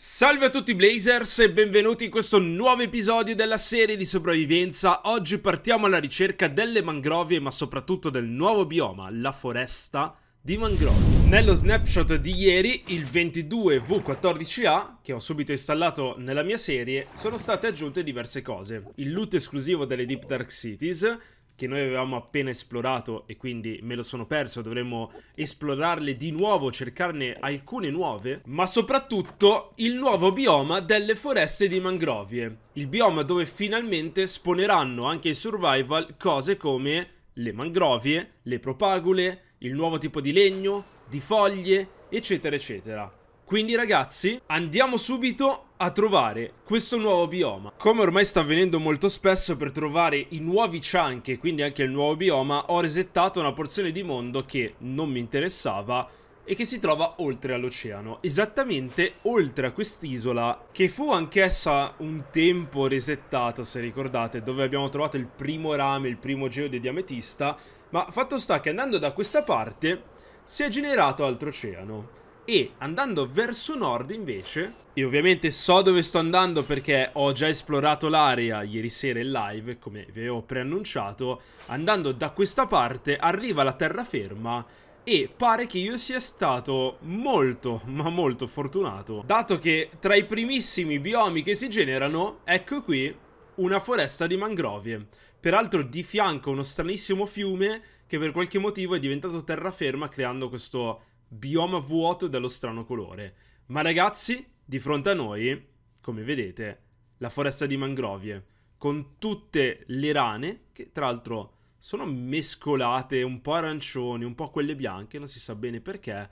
Salve a tutti Blazers e benvenuti in questo nuovo episodio della serie di sopravvivenza. Oggi partiamo alla ricerca delle mangrovie ma soprattutto del nuovo bioma, la foresta di mangrovie. Nello snapshot di ieri, il 22V14A, che ho subito installato nella mia serie, sono state aggiunte diverse cose. Il loot esclusivo delle Deep Dark Cities, che noi avevamo appena esplorato e quindi me lo sono perso, dovremmo esplorarle di nuovo, cercarne alcune nuove, ma soprattutto il nuovo bioma delle foreste di mangrovie, il bioma dove finalmente spawneranno anche i survival cose come le mangrovie, le propagule, il nuovo tipo di legno, di foglie, eccetera eccetera. Quindi ragazzi, andiamo subito a trovare questo nuovo bioma. Come ormai sta avvenendo molto spesso per trovare i nuovi chunk e quindi anche il nuovo bioma, ho resettato una porzione di mondo che non mi interessava e che si trova oltre all'oceano, esattamente oltre a quest'isola che fu anch'essa un tempo resettata, se ricordate, dove abbiamo trovato il primo rame, il primo geode di ametista, ma fatto sta che andando da questa parte si è generato altro oceano. E andando verso nord invece e ovviamente so dove sto andando perché ho già esplorato l'area ieri sera in live, come vi avevo preannunciato. Andando da questa parte arriva la terraferma e pare che io sia stato molto, ma molto fortunato. Dato che tra i primissimi biomi che si generano, ecco qui, una foresta di mangrovie. Peraltro di fianco uno stranissimo fiume che per qualche motivo è diventato terraferma creando questo bioma vuoto dallo strano colore. Ma ragazzi, di fronte a noi, come vedete, la foresta di mangrovie, con tutte le rane, che tra l'altro sono mescolate, un po' arancioni, un po' quelle bianche, non si sa bene perché,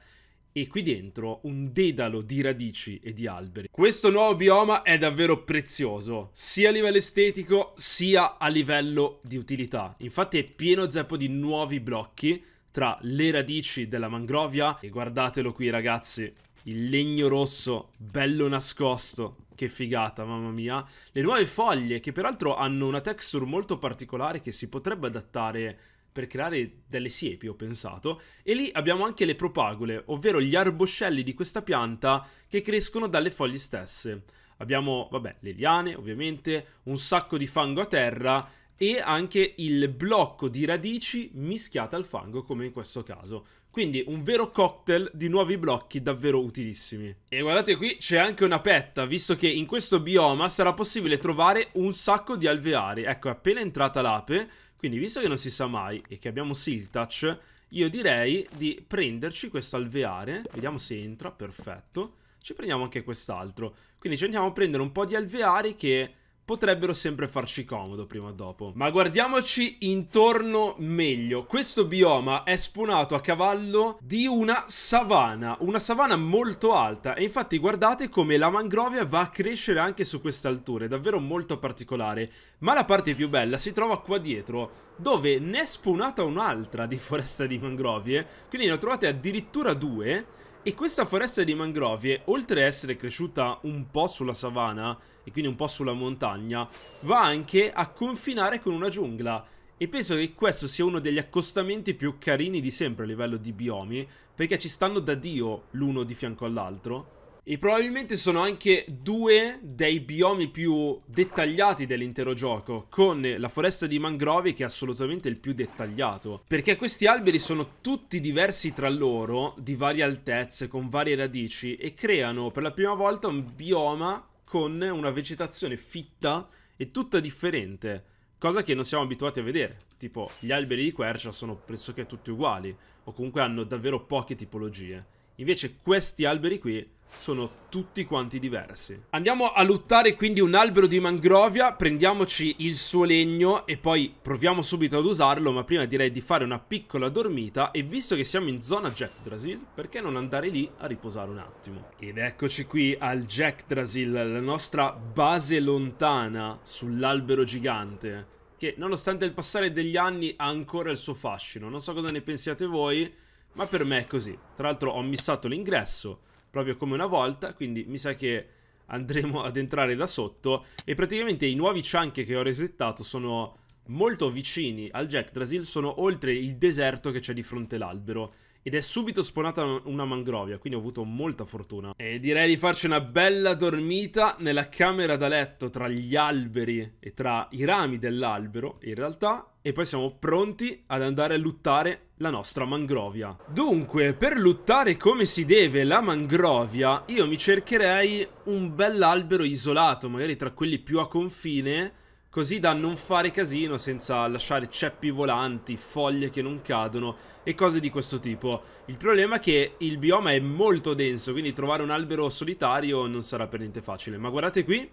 e qui dentro un dedalo di radici e di alberi. Questo nuovo bioma è davvero prezioso, sia a livello estetico sia a livello di utilità. Infatti è pieno zeppo di nuovi blocchi, tra le radici della mangrovia e guardatelo qui ragazzi, il legno rosso bello nascosto. Che figata, mamma mia. Le nuove foglie, che peraltro hanno una texture molto particolare che si potrebbe adattare per creare delle siepi, ho pensato. E lì abbiamo anche le propagole, ovvero gli arboscelli di questa pianta che crescono dalle foglie stesse. Abbiamo, vabbè, le liane, ovviamente, un sacco di fango a terra e anche il blocco di radici mischiate al fango come in questo caso. Quindi un vero cocktail di nuovi blocchi davvero utilissimi. E guardate qui c'è anche una petta, visto che in questo bioma sarà possibile trovare un sacco di alveari. Ecco, è appena entrata l'ape, quindi visto che non si sa mai e che abbiamo Siltouch, io direi di prenderci questo alveare. Vediamo se entra, perfetto. Ci prendiamo anche quest'altro. Quindi ci andiamo a prendere un po' di alveari che potrebbero sempre farci comodo prima o dopo. Ma guardiamoci intorno meglio. Questo bioma è spunato a cavallo di una savana, una savana molto alta e infatti guardate come la mangrovia va a crescere anche su queste alture, è davvero molto particolare. Ma la parte più bella si trova qua dietro, dove ne è spunata un'altra di foresta di mangrovie, quindi ne ho trovate addirittura due e questa foresta di mangrovie, oltre a essere cresciuta un po' sulla savana, e quindi un po' sulla montagna, va anche a confinare con una giungla. E penso che questo sia uno degli accostamenti più carini di sempre a livello di biomi, perché ci stanno da Dio l'uno di fianco all'altro. E probabilmente sono anche due dei biomi più dettagliati dell'intero gioco, con la foresta di mangrovi che è assolutamente il più dettagliato, perché questi alberi sono tutti diversi tra loro, di varie altezze, con varie radici, e creano per la prima volta un bioma con una vegetazione fitta e tutta differente, cosa che non siamo abituati a vedere. Tipo, gli alberi di quercia sono pressoché tutti uguali, o comunque hanno davvero poche tipologie. Invece questi alberi qui sono tutti quanti diversi. Andiamo a lottare quindi un albero di mangrovia, prendiamoci il suo legno e poi proviamo subito ad usarlo, ma prima direi di fare una piccola dormita e visto che siamo in zona Jack Drasil, perché non andare lì a riposare un attimo? Ed eccoci qui al Jack Drasil, la nostra base lontana sull'albero gigante, che nonostante il passare degli anni ha ancora il suo fascino. Non so cosa ne pensiate voi, ma per me è così. Tra l'altro ho missato l'ingresso, proprio come una volta, quindi mi sa che andremo ad entrare da sotto. E praticamente i nuovi chunk che ho resettato sono molto vicini al Jack Drasil, sono oltre il deserto che c'è di fronte all'albero ed è subito spawnata una mangrovia, quindi ho avuto molta fortuna. E direi di farci una bella dormita nella camera da letto tra gli alberi e tra i rami dell'albero, in realtà, e poi siamo pronti ad andare a luttare la nostra mangrovia. Dunque, per luttare come si deve la mangrovia, io mi cercherei un bell'albero isolato, magari tra quelli più a confine così da non fare casino senza lasciare ceppi volanti, foglie che non cadono e cose di questo tipo. Il problema è che il bioma è molto denso, quindi trovare un albero solitario non sarà per niente facile. Ma guardate qui,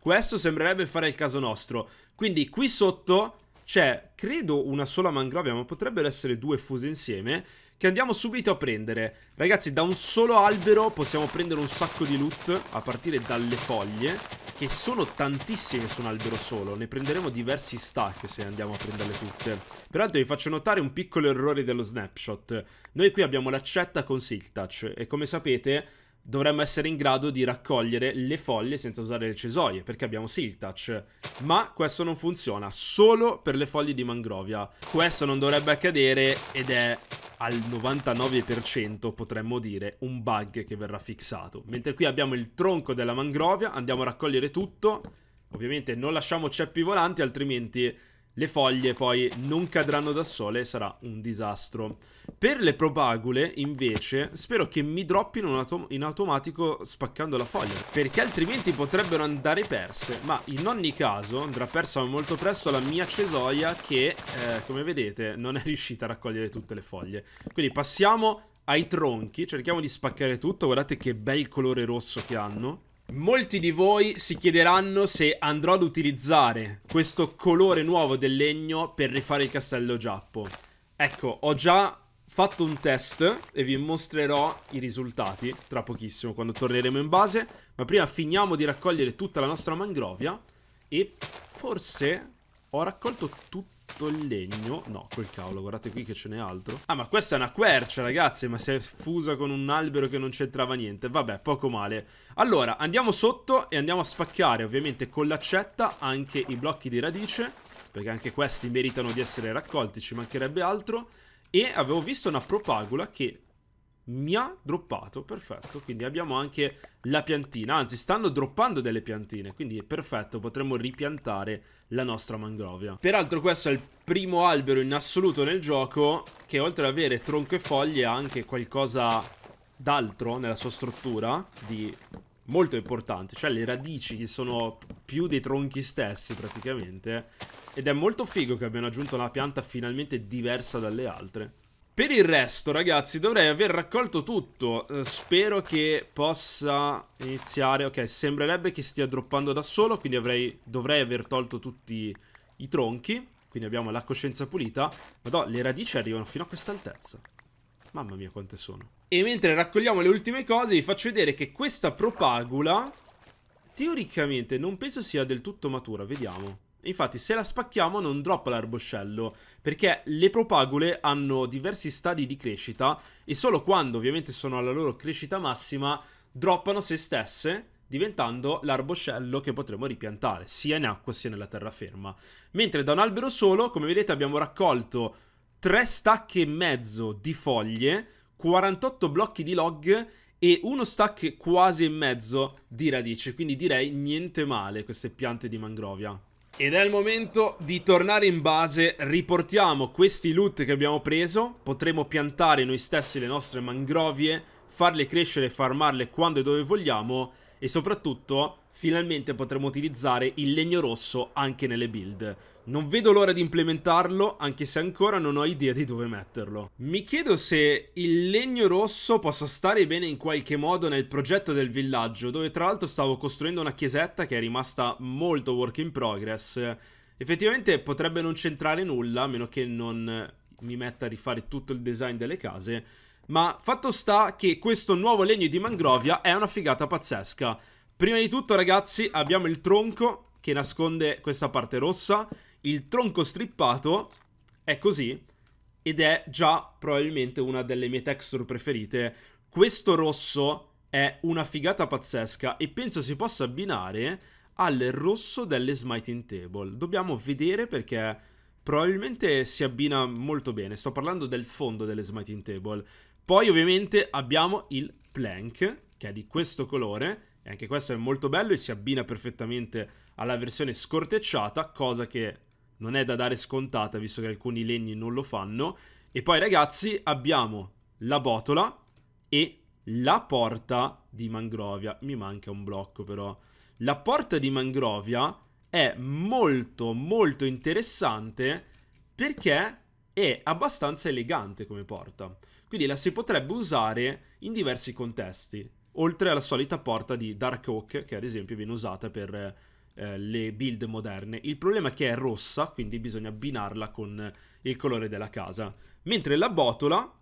questo sembrerebbe fare il caso nostro. Quindi qui sotto c'è, credo, una sola mangrovia, ma potrebbero essere due fuse insieme che andiamo subito a prendere. Ragazzi, da un solo albero possiamo prendere un sacco di loot, a partire dalle foglie, che sono tantissime su un albero solo. Ne prenderemo diversi stack se andiamo a prenderle tutte. Peraltro vi faccio notare un piccolo errore dello snapshot. Noi qui abbiamo l'accetta con Silk Touch e come sapete dovremmo essere in grado di raccogliere le foglie senza usare le cesoie, perché abbiamo Siltach. Ma questo non funziona, solo per le foglie di mangrovia. Questo non dovrebbe accadere ed è al 99% potremmo dire un bug che verrà fissato. Mentre qui abbiamo il tronco della mangrovia, andiamo a raccogliere tutto. Ovviamente non lasciamo ceppi volanti, altrimenti le foglie poi non cadranno da sole e sarà un disastro. Per le propagule, invece, spero che mi droppino in, autom in automatico spaccando la foglia, perché altrimenti potrebbero andare perse, ma in ogni caso andrà persa molto presto la mia cesoia che, eh, come vedete, non è riuscita a raccogliere tutte le foglie. Quindi passiamo ai tronchi, cerchiamo di spaccare tutto, guardate che bel colore rosso che hanno. Molti di voi si chiederanno se andrò ad utilizzare questo colore nuovo del legno per rifare il castello giappo. Ecco, ho già fatto un test e vi mostrerò i risultati tra pochissimo quando torneremo in base, ma prima finiamo di raccogliere tutta la nostra mangrovia e forse ho raccolto tutto il legno No, quel cavolo, guardate qui che ce n'è altro Ah, ma questa è una quercia, ragazzi Ma si è fusa con un albero che non c'entrava niente Vabbè, poco male Allora, andiamo sotto e andiamo a spaccare Ovviamente con l'accetta anche i blocchi di radice Perché anche questi meritano di essere raccolti Ci mancherebbe altro E avevo visto una propagola che mi ha droppato, perfetto, quindi abbiamo anche la piantina, anzi stanno droppando delle piantine, quindi è perfetto, potremmo ripiantare la nostra mangrovia. Peraltro questo è il primo albero in assoluto nel gioco che oltre ad avere tronco e foglie ha anche qualcosa d'altro nella sua struttura di molto importante, cioè le radici che sono più dei tronchi stessi praticamente ed è molto figo che abbiano aggiunto una pianta finalmente diversa dalle altre. Per il resto, ragazzi, dovrei aver raccolto tutto. Eh, spero che possa iniziare... Ok, sembrerebbe che stia droppando da solo, quindi avrei... dovrei aver tolto tutti i tronchi. Quindi abbiamo la coscienza pulita. Madò, le radici arrivano fino a questa altezza. Mamma mia, quante sono. E mentre raccogliamo le ultime cose, vi faccio vedere che questa propagula... Teoricamente non penso sia del tutto matura, vediamo. Infatti se la spacchiamo non droppa l'arboscello perché le propagule hanno diversi stadi di crescita e solo quando ovviamente sono alla loro crescita massima droppano se stesse diventando l'arboscello che potremo ripiantare sia in acqua sia nella terraferma. Mentre da un albero solo come vedete abbiamo raccolto 3 stacche e mezzo di foglie, 48 blocchi di log e uno stack quasi e mezzo di radice, quindi direi niente male queste piante di mangrovia. Ed è il momento di tornare in base, riportiamo questi loot che abbiamo preso, potremo piantare noi stessi le nostre mangrovie, farle crescere e farmarle quando e dove vogliamo e soprattutto finalmente potremo utilizzare il legno rosso anche nelle build. Non vedo l'ora di implementarlo, anche se ancora non ho idea di dove metterlo. Mi chiedo se il legno rosso possa stare bene in qualche modo nel progetto del villaggio, dove tra l'altro stavo costruendo una chiesetta che è rimasta molto work in progress. Effettivamente potrebbe non centrare nulla, a meno che non mi metta a rifare tutto il design delle case, ma fatto sta che questo nuovo legno di mangrovia è una figata pazzesca. Prima di tutto ragazzi abbiamo il tronco che nasconde questa parte rossa. Il tronco strippato è così ed è già probabilmente una delle mie texture preferite. Questo rosso è una figata pazzesca e penso si possa abbinare al rosso delle Smiting Table. Dobbiamo vedere perché probabilmente si abbina molto bene. Sto parlando del fondo delle Smiting Table. Poi ovviamente abbiamo il Plank, che è di questo colore, e anche questo è molto bello e si abbina perfettamente alla versione scortecciata, cosa che non è da dare scontata visto che alcuni legni non lo fanno. E poi ragazzi abbiamo la botola e la porta di mangrovia. Mi manca un blocco però. La porta di mangrovia è molto molto interessante perché è abbastanza elegante come porta. Quindi la si potrebbe usare in diversi contesti oltre alla solita porta di Dark Oak, che ad esempio viene usata per eh, le build moderne. Il problema è che è rossa, quindi bisogna abbinarla con il colore della casa. Mentre la botola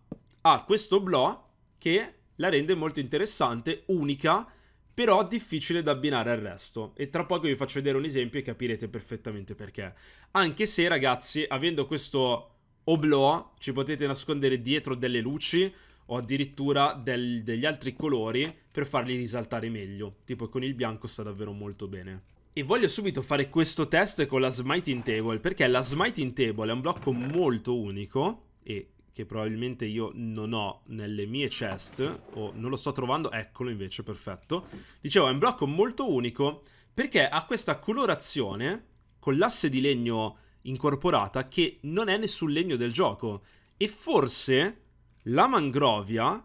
ha questo blò che la rende molto interessante, unica, però difficile da abbinare al resto. E tra poco vi faccio vedere un esempio e capirete perfettamente perché. Anche se, ragazzi, avendo questo oblò, ci potete nascondere dietro delle luci o addirittura del, degli altri colori per farli risaltare meglio. Tipo con il bianco sta davvero molto bene. E voglio subito fare questo test con la Smiting Table, perché la Smiting Table è un blocco molto unico e che probabilmente io non ho nelle mie chest, o non lo sto trovando, eccolo invece, perfetto. Dicevo, è un blocco molto unico perché ha questa colorazione con l'asse di legno incorporata che non è nessun legno del gioco. E forse la mangrovia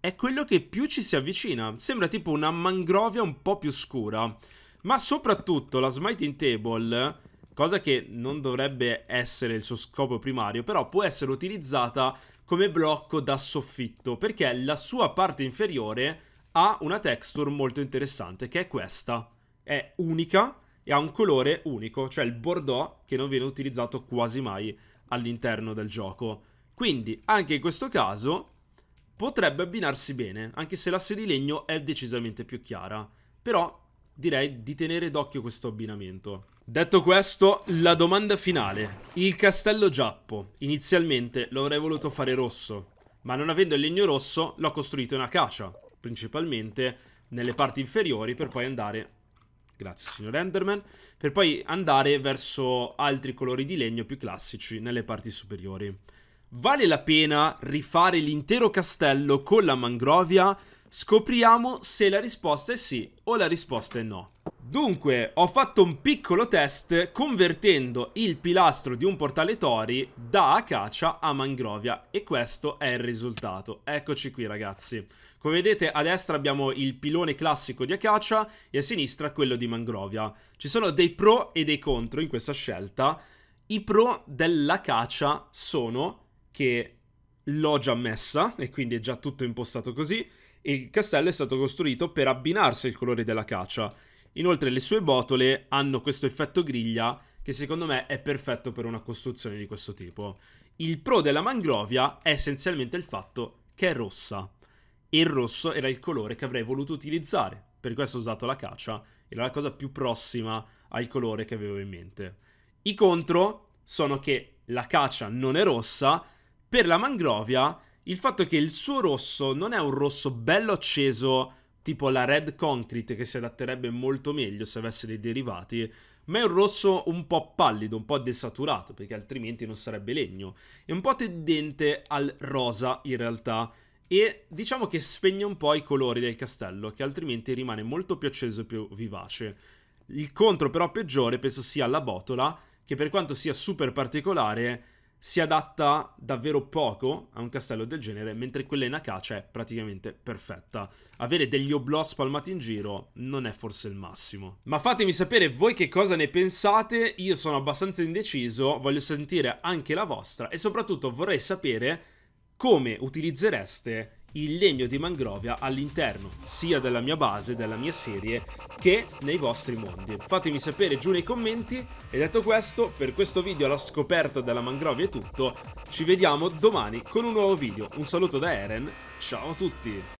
è quello che più ci si avvicina. Sembra tipo una mangrovia un po' più scura. Ma soprattutto la smiting table, cosa che non dovrebbe essere il suo scopo primario, però può essere utilizzata come blocco da soffitto, perché la sua parte inferiore ha una texture molto interessante, che è questa. È unica e ha un colore unico, cioè il bordeaux, che non viene utilizzato quasi mai all'interno del gioco. Quindi anche in questo caso potrebbe abbinarsi bene, anche se l'asse di legno è decisamente più chiara. Però direi di tenere d'occhio questo abbinamento. Detto questo, la domanda finale. Il castello giappo. Inizialmente lo avrei voluto fare rosso, ma non avendo il legno rosso l'ho costruito in acacia, principalmente nelle parti inferiori per poi andare... Grazie signor Enderman. Per poi andare verso altri colori di legno più classici nelle parti superiori. Vale la pena rifare l'intero castello con la mangrovia? Scopriamo se la risposta è sì o la risposta è no. Dunque, ho fatto un piccolo test convertendo il pilastro di un portale tori da acacia a mangrovia e questo è il risultato. Eccoci qui ragazzi. Come vedete a destra abbiamo il pilone classico di acacia e a sinistra quello di mangrovia. Ci sono dei pro e dei contro in questa scelta. I pro dell'acacia sono che l'ho già messa e quindi è già tutto impostato così e il castello è stato costruito per abbinarsi al colore della caccia. Inoltre le sue botole hanno questo effetto griglia che secondo me è perfetto per una costruzione di questo tipo. Il pro della mangrovia è essenzialmente il fatto che è rossa. E il rosso era il colore che avrei voluto utilizzare, per questo ho usato la caccia, era la cosa più prossima al colore che avevo in mente. I contro sono che la caccia non è rossa, per la mangrovia il fatto che il suo rosso non è un rosso bello acceso tipo la Red Concrete che si adatterebbe molto meglio se avesse dei derivati, ma è un rosso un po' pallido, un po' desaturato, perché altrimenti non sarebbe legno. È un po' tendente al rosa in realtà e diciamo che spegne un po' i colori del castello, che altrimenti rimane molto più acceso e più vivace. Il contro però peggiore penso sia la botola, che per quanto sia super particolare si adatta davvero poco a un castello del genere, mentre quella in Acacia è praticamente perfetta. Avere degli oblò spalmati in giro non è forse il massimo. Ma fatemi sapere voi che cosa ne pensate, io sono abbastanza indeciso, voglio sentire anche la vostra e soprattutto vorrei sapere come utilizzereste il legno di mangrovia all'interno sia della mia base, della mia serie, che nei vostri mondi. Fatemi sapere giù nei commenti e detto questo, per questo video la scoperta della mangrovia è tutto, ci vediamo domani con un nuovo video. Un saluto da Eren, ciao a tutti!